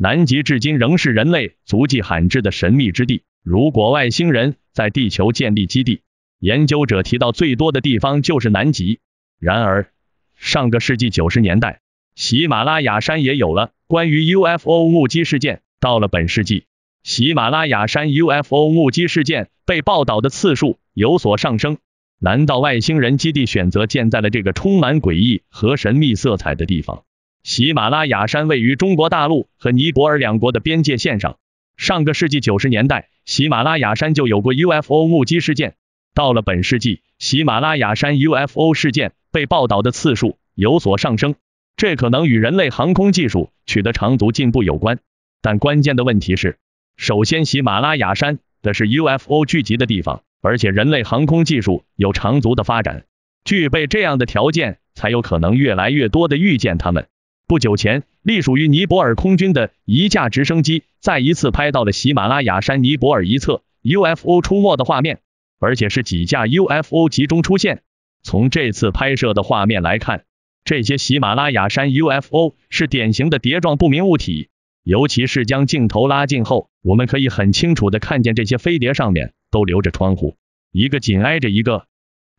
南极至今仍是人类足迹罕至的神秘之地。如果外星人在地球建立基地，研究者提到最多的地方就是南极。然而，上个世纪九十年代，喜马拉雅山也有了关于 UFO 目击事件。到了本世纪，喜马拉雅山 UFO 目击事件被报道的次数有所上升。难道外星人基地选择建在了这个充满诡异和神秘色彩的地方？喜马拉雅山位于中国大陆和尼泊尔两国的边界线上。上个世纪九十年代，喜马拉雅山就有过 UFO 目击事件。到了本世纪，喜马拉雅山 UFO 事件被报道的次数有所上升。这可能与人类航空技术取得长足进步有关。但关键的问题是，首先喜马拉雅山的是 UFO 聚集的地方，而且人类航空技术有长足的发展，具备这样的条件，才有可能越来越多的遇见它们。不久前，隶属于尼泊尔空军的一架直升机再一次拍到了喜马拉雅山尼泊尔一侧 UFO 出没的画面，而且是几架 UFO 集中出现。从这次拍摄的画面来看，这些喜马拉雅山 UFO 是典型的碟状不明物体，尤其是将镜头拉近后，我们可以很清楚的看见这些飞碟上面都留着窗户，一个紧挨着一个。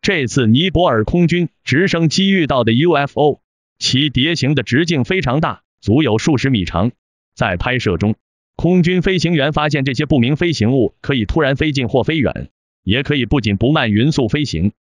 这次尼泊尔空军直升机遇到的 UFO。其碟形的直径非常大，足有数十米长。在拍摄中，空军飞行员发现这些不明飞行物可以突然飞近或飞远，也可以不紧不慢匀速飞行。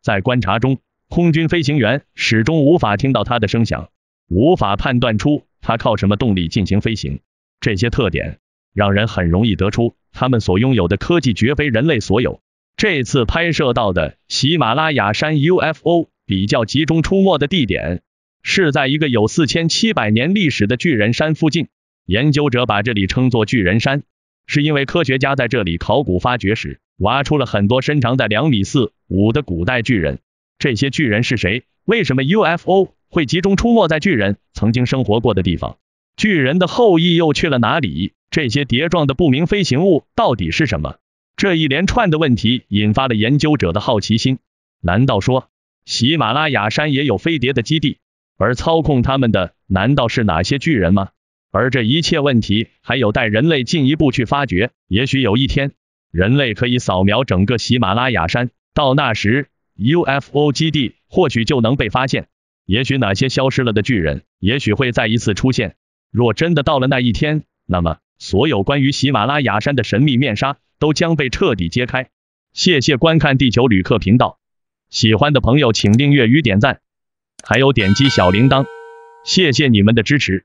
在观察中，空军飞行员始终无法听到它的声响，无法判断出它靠什么动力进行飞行。这些特点让人很容易得出，他们所拥有的科技绝非人类所有。这次拍摄到的喜马拉雅山 UFO 比较集中出没的地点。是在一个有四千七百年历史的巨人山附近，研究者把这里称作巨人山，是因为科学家在这里考古发掘时挖出了很多身长在两米四五的古代巨人。这些巨人是谁？为什么 UFO 会集中出没在巨人曾经生活过的地方？巨人的后裔又去了哪里？这些叠状的不明飞行物到底是什么？这一连串的问题引发了研究者的好奇心。难道说喜马拉雅山也有飞碟的基地？而操控他们的难道是哪些巨人吗？而这一切问题还有待人类进一步去发掘。也许有一天，人类可以扫描整个喜马拉雅山，到那时，UFO 基地或许就能被发现。也许哪些消失了的巨人，也许会再一次出现。若真的到了那一天，那么所有关于喜马拉雅山的神秘面纱都将被彻底揭开。谢谢观看地球旅客频道，喜欢的朋友请订阅与点赞。还有点击小铃铛，谢谢你们的支持。